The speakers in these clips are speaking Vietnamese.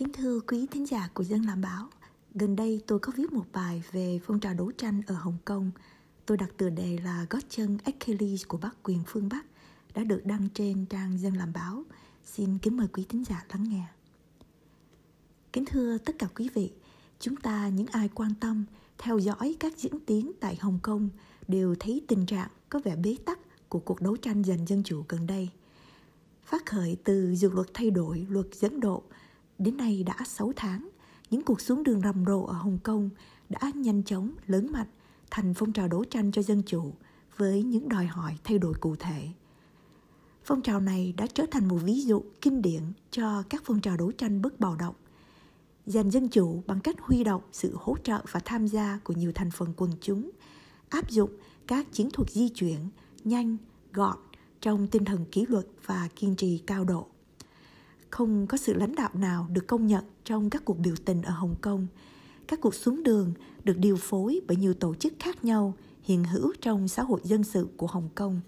Kính thưa quý thính giả của Dân Làm Báo, gần đây tôi có viết một bài về phong trào đấu tranh ở Hồng Kông. Tôi đặt tựa đề là Gót chân Achilles của Bắc quyền phương Bắc đã được đăng trên trang Dân Làm Báo. Xin kính mời quý thính giả lắng nghe. Kính thưa tất cả quý vị, chúng ta những ai quan tâm, theo dõi các diễn tiến tại Hồng Kông đều thấy tình trạng có vẻ bế tắc của cuộc đấu tranh giành dân chủ gần đây. Phát khởi từ dự luật thay đổi luật dẫn độ Đến nay đã 6 tháng, những cuộc xuống đường rầm rộ ở Hồng Kông đã nhanh chóng lớn mạnh thành phong trào đấu tranh cho dân chủ với những đòi hỏi thay đổi cụ thể. Phong trào này đã trở thành một ví dụ kinh điển cho các phong trào đấu tranh bất bạo động, giành dân chủ bằng cách huy động sự hỗ trợ và tham gia của nhiều thành phần quần chúng, áp dụng các chiến thuật di chuyển nhanh, gọn trong tinh thần kỷ luật và kiên trì cao độ không có sự lãnh đạo nào được công nhận trong các cuộc biểu tình ở Hồng Kông. Các cuộc xuống đường được điều phối bởi nhiều tổ chức khác nhau hiện hữu trong xã hội dân sự của Hồng Kông.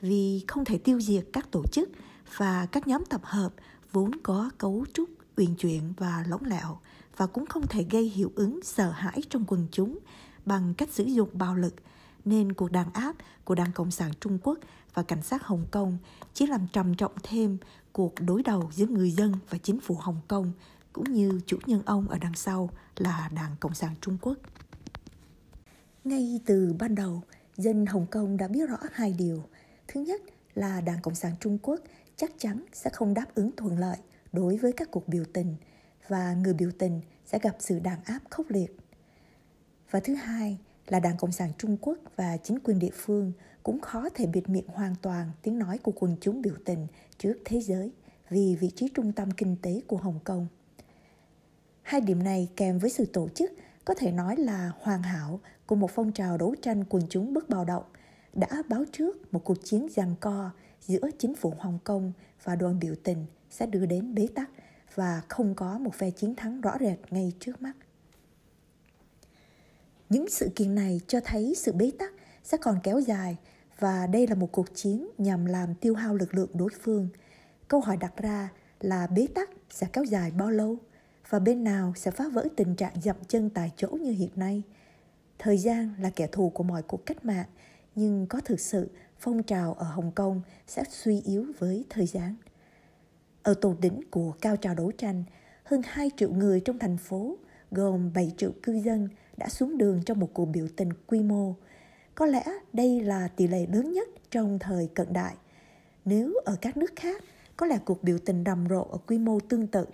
Vì không thể tiêu diệt các tổ chức và các nhóm tập hợp vốn có cấu trúc uyển chuyển và lỏng lẻo và cũng không thể gây hiệu ứng sợ hãi trong quần chúng bằng cách sử dụng bạo lực nên cuộc đàn áp của Đảng Cộng sản Trung Quốc và cảnh sát Hồng Kông chỉ làm trầm trọng thêm cuộc đối đầu giữa người dân và chính phủ Hồng Kông cũng như chủ nhân ông ở đằng sau là Đảng Cộng sản Trung Quốc. Ngay từ ban đầu, dân Hồng Kông đã biết rõ hai điều. Thứ nhất là Đảng Cộng sản Trung Quốc chắc chắn sẽ không đáp ứng thuận lợi đối với các cuộc biểu tình và người biểu tình sẽ gặp sự đàn áp khốc liệt. Và thứ hai là Đảng Cộng sản Trung Quốc và chính quyền địa phương cũng khó thể bịt miệng hoàn toàn tiếng nói của quần chúng biểu tình trước thế giới vì vị trí trung tâm kinh tế của Hồng Kông. Hai điểm này kèm với sự tổ chức có thể nói là hoàn hảo của một phong trào đấu tranh quần chúng bất bạo động đã báo trước một cuộc chiến giằng co giữa chính phủ Hồng Kông và đoàn biểu tình sẽ đưa đến bế tắc và không có một phe chiến thắng rõ rệt ngay trước mắt. Những sự kiện này cho thấy sự bế tắc sẽ còn kéo dài và đây là một cuộc chiến nhằm làm tiêu hao lực lượng đối phương. Câu hỏi đặt ra là bế tắc sẽ kéo dài bao lâu và bên nào sẽ phá vỡ tình trạng dậm chân tại chỗ như hiện nay. Thời gian là kẻ thù của mọi cuộc cách mạng, nhưng có thực sự phong trào ở Hồng Kông sẽ suy yếu với thời gian. Ở tổ đỉnh của cao trào đấu tranh, hơn 2 triệu người trong thành phố, gồm 7 triệu cư dân đã xuống đường trong một cuộc biểu tình quy mô có lẽ đây là tỷ lệ lớn nhất trong thời cận đại. Nếu ở các nước khác, có lẽ cuộc biểu tình rầm rộ ở quy mô tương tự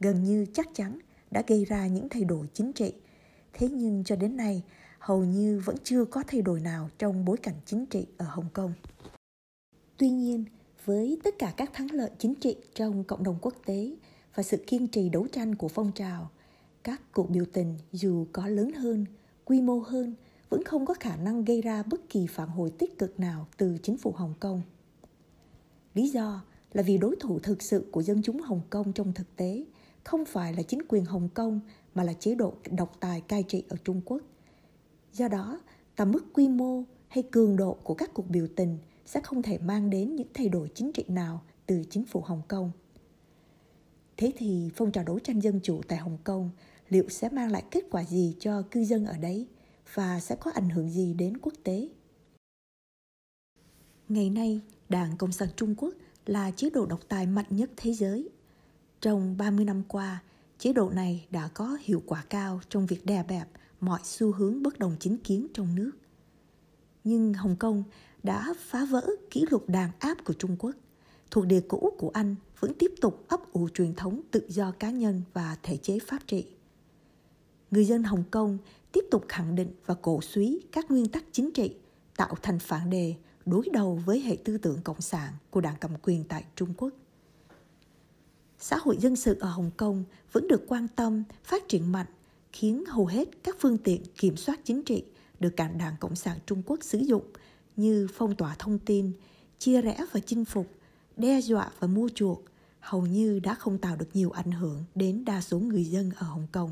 gần như chắc chắn đã gây ra những thay đổi chính trị. Thế nhưng cho đến nay, hầu như vẫn chưa có thay đổi nào trong bối cảnh chính trị ở Hồng Kông. Tuy nhiên, với tất cả các thắng lợi chính trị trong cộng đồng quốc tế và sự kiên trì đấu tranh của phong trào, các cuộc biểu tình dù có lớn hơn, quy mô hơn – vẫn không có khả năng gây ra bất kỳ phản hồi tích cực nào từ chính phủ Hồng Kông. Lý do là vì đối thủ thực sự của dân chúng Hồng Kông trong thực tế không phải là chính quyền Hồng Kông mà là chế độ độc tài cai trị ở Trung Quốc. Do đó, tầm mức quy mô hay cường độ của các cuộc biểu tình sẽ không thể mang đến những thay đổi chính trị nào từ chính phủ Hồng Kông. Thế thì phong trào đấu tranh dân chủ tại Hồng Kông liệu sẽ mang lại kết quả gì cho cư dân ở đấy? và sẽ có ảnh hưởng gì đến quốc tế ngày nay đảng cộng sản trung quốc là chế độ độc tài mạnh nhất thế giới trong 30 năm qua chế độ này đã có hiệu quả cao trong việc đè bẹp mọi xu hướng bất đồng chính kiến trong nước nhưng hồng kông đã phá vỡ kỷ lục đàn áp của trung quốc thuộc địa cũ của anh vẫn tiếp tục ấp ủ truyền thống tự do cá nhân và thể chế pháp trị người dân hồng kông tiếp tục khẳng định và cổ suý các nguyên tắc chính trị tạo thành phản đề đối đầu với hệ tư tưởng cộng sản của đảng cầm quyền tại Trung Quốc. Xã hội dân sự ở Hồng Kông vẫn được quan tâm, phát triển mạnh, khiến hầu hết các phương tiện kiểm soát chính trị được cả đảng Cộng sản Trung Quốc sử dụng như phong tỏa thông tin, chia rẽ và chinh phục, đe dọa và mua chuộc hầu như đã không tạo được nhiều ảnh hưởng đến đa số người dân ở Hồng Kông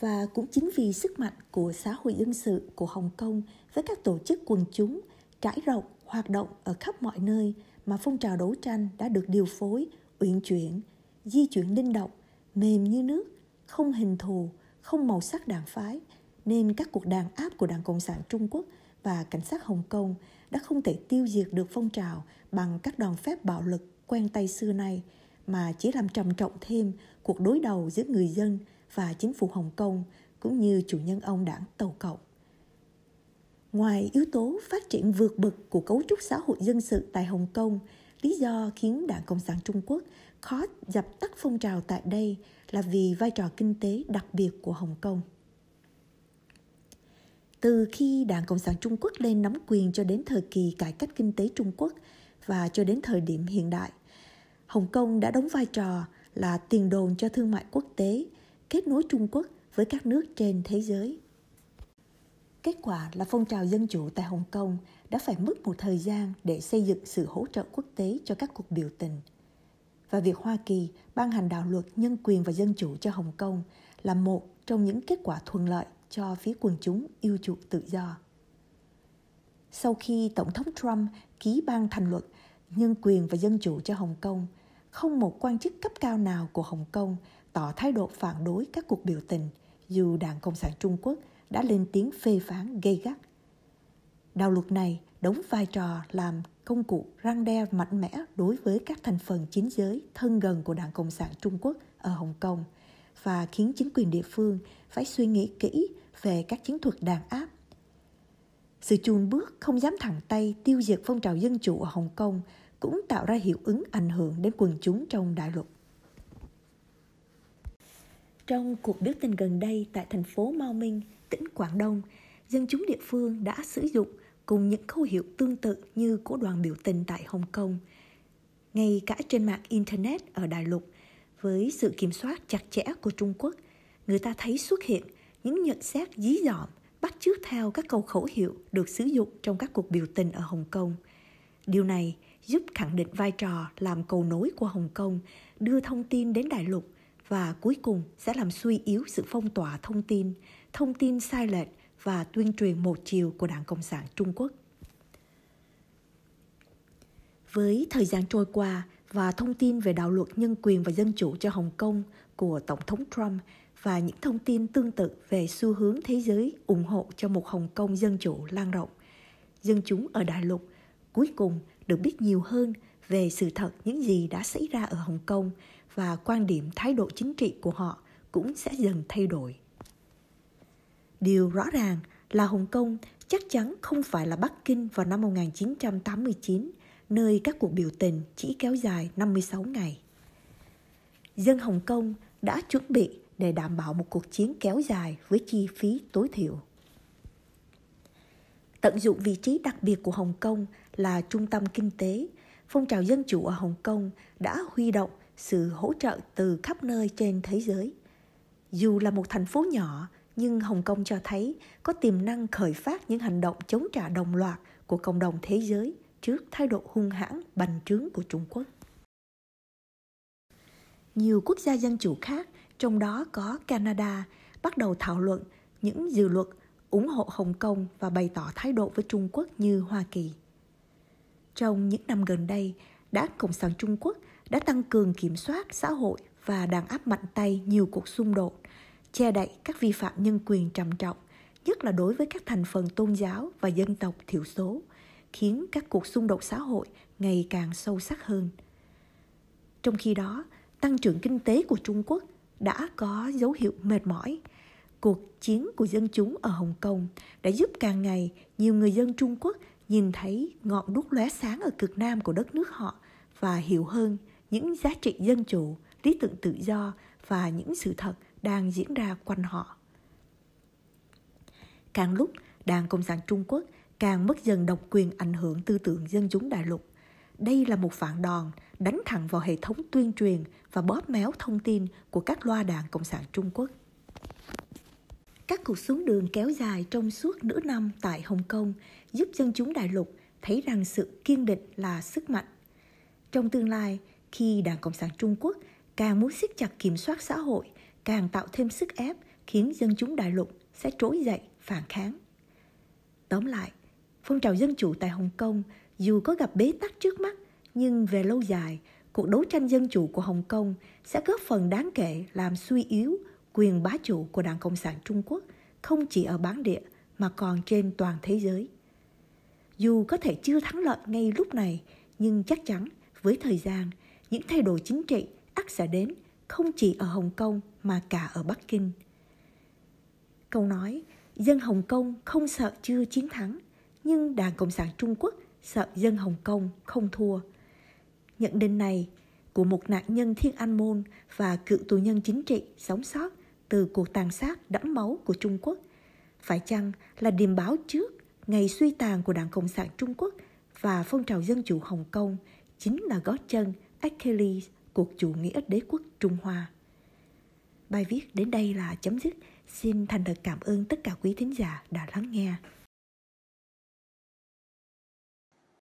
và cũng chính vì sức mạnh của xã hội dân sự của Hồng Kông với các tổ chức quần chúng trải rộng hoạt động ở khắp mọi nơi mà phong trào đấu tranh đã được điều phối, uyển chuyển, di chuyển linh động, mềm như nước, không hình thù, không màu sắc đảng phái, nên các cuộc đàn áp của Đảng Cộng sản Trung Quốc và cảnh sát Hồng Kông đã không thể tiêu diệt được phong trào bằng các đòn phép bạo lực quen tay xưa nay mà chỉ làm trầm trọng thêm cuộc đối đầu giữa người dân và chính phủ Hồng Kông cũng như chủ nhân ông đảng Tàu Cộng. Ngoài yếu tố phát triển vượt bậc của cấu trúc xã hội dân sự tại Hồng Kông, lý do khiến Đảng Cộng sản Trung Quốc khó dập tắt phong trào tại đây là vì vai trò kinh tế đặc biệt của Hồng Kông. Từ khi Đảng Cộng sản Trung Quốc lên nắm quyền cho đến thời kỳ cải cách kinh tế Trung Quốc và cho đến thời điểm hiện đại, Hồng Kông đã đóng vai trò là tiền đồn cho thương mại quốc tế kết nối Trung Quốc với các nước trên thế giới. Kết quả là phong trào dân chủ tại Hồng Kông đã phải mất một thời gian để xây dựng sự hỗ trợ quốc tế cho các cuộc biểu tình. Và việc Hoa Kỳ ban hành đạo luật nhân quyền và dân chủ cho Hồng Kông là một trong những kết quả thuận lợi cho phía quần chúng yêu chuộng tự do. Sau khi Tổng thống Trump ký ban thành luật nhân quyền và dân chủ cho Hồng Kông, không một quan chức cấp cao nào của Hồng Kông tỏ thái độ phản đối các cuộc biểu tình dù Đảng Cộng sản Trung Quốc đã lên tiếng phê phán gây gắt. Đạo luật này đóng vai trò làm công cụ răng đe mạnh mẽ đối với các thành phần chính giới thân gần của Đảng Cộng sản Trung Quốc ở Hồng Kông và khiến chính quyền địa phương phải suy nghĩ kỹ về các chiến thuật đàn áp. Sự chùn bước không dám thẳng tay tiêu diệt phong trào dân chủ ở Hồng Kông cũng tạo ra hiệu ứng ảnh hưởng đến quần chúng trong đại lục. Trong cuộc biểu tình gần đây tại thành phố Mao Minh, tỉnh Quảng Đông, dân chúng địa phương đã sử dụng cùng những khẩu hiệu tương tự như của đoàn biểu tình tại Hồng Kông. Ngay cả trên mạng Internet ở Đại lục, với sự kiểm soát chặt chẽ của Trung Quốc, người ta thấy xuất hiện những nhận xét dí dỏm bắt chước theo các câu khẩu hiệu được sử dụng trong các cuộc biểu tình ở Hồng Kông. Điều này giúp khẳng định vai trò làm cầu nối của Hồng Kông đưa thông tin đến đại lục và cuối cùng sẽ làm suy yếu sự phong tỏa thông tin, thông tin sai lệch và tuyên truyền một chiều của Đảng Cộng sản Trung Quốc. Với thời gian trôi qua và thông tin về đạo luật nhân quyền và dân chủ cho Hồng Kông của Tổng thống Trump và những thông tin tương tự về xu hướng thế giới ủng hộ cho một Hồng Kông dân chủ lan rộng, dân chúng ở đại lục cuối cùng được biết nhiều hơn về sự thật những gì đã xảy ra ở Hồng Kông và quan điểm thái độ chính trị của họ cũng sẽ dần thay đổi điều rõ ràng là Hồng Kông chắc chắn không phải là Bắc Kinh vào năm 1989, nơi các cuộc biểu tình chỉ kéo dài 56 ngày. Dân Hồng Kông đã chuẩn bị để đảm bảo một cuộc chiến kéo dài với chi phí tối thiểu. Tận dụng vị trí đặc biệt của Hồng Kông là trung tâm kinh tế, phong trào dân chủ ở Hồng Kông đã huy động sự hỗ trợ từ khắp nơi trên thế giới. Dù là một thành phố nhỏ, nhưng Hồng Kông cho thấy có tiềm năng khởi phát những hành động chống trả đồng loạt của cộng đồng thế giới trước thái độ hung hãn bành trướng của Trung Quốc. Nhiều quốc gia dân chủ khác, trong đó có Canada, bắt đầu thảo luận những dự luật ủng hộ Hồng Kông và bày tỏ thái độ với Trung Quốc như Hoa Kỳ. Trong những năm gần đây, đảng Cộng sản Trung Quốc đã tăng cường kiểm soát xã hội và đàn áp mạnh tay nhiều cuộc xung đột, che đậy các vi phạm nhân quyền trầm trọng, nhất là đối với các thành phần tôn giáo và dân tộc thiểu số, khiến các cuộc xung đột xã hội ngày càng sâu sắc hơn. Trong khi đó, tăng trưởng kinh tế của Trung Quốc đã có dấu hiệu mệt mỏi. Cuộc chiến của dân chúng ở Hồng Kông đã giúp càng ngày nhiều người dân Trung Quốc nhìn thấy ngọn đuốc lóe sáng ở cực nam của đất nước họ và hiểu hơn những giá trị dân chủ, lý tưởng tự do và những sự thật đang diễn ra quanh họ. Càng lúc, Đảng Cộng sản Trung Quốc càng mất dần độc quyền ảnh hưởng tư tưởng dân chúng đại lục. Đây là một phản đòn đánh thẳng vào hệ thống tuyên truyền và bóp méo thông tin của các loa đảng Cộng sản Trung Quốc. Các cuộc xuống đường kéo dài trong suốt nửa năm tại Hồng Kông giúp dân chúng đại lục thấy rằng sự kiên định là sức mạnh. Trong tương lai, khi Đảng Cộng sản Trung Quốc càng muốn siết chặt kiểm soát xã hội, càng tạo thêm sức ép khiến dân chúng đại lục sẽ trỗi dậy phản kháng. Tóm lại, phong trào dân chủ tại Hồng Kông dù có gặp bế tắc trước mắt nhưng về lâu dài, cuộc đấu tranh dân chủ của Hồng Kông sẽ góp phần đáng kể làm suy yếu quyền bá chủ của Đảng Cộng sản Trung Quốc không chỉ ở bán địa mà còn trên toàn thế giới. Dù có thể chưa thắng lợi ngay lúc này, nhưng chắc chắn với thời gian những thay đổi chính trị ắt sẽ đến không chỉ ở Hồng Kông mà cả ở Bắc Kinh. Câu nói dân Hồng Kông không sợ chưa chiến thắng, nhưng Đảng Cộng sản Trung Quốc sợ dân Hồng Kông không thua. Nhận định này của một nạn nhân Thiên An Môn và cựu tù nhân chính trị sống sót từ cuộc tàn sát đẫm máu của Trung Quốc phải chăng là điềm báo trước ngày suy tàn của Đảng Cộng sản Trung Quốc và phong trào dân chủ Hồng Kông chính là gót chân Achilles, cuộc chủ nghĩa đế quốc Trung Hoa. Bài viết đến đây là chấm dứt. Xin thành thật cảm ơn tất cả quý thính giả đã lắng nghe.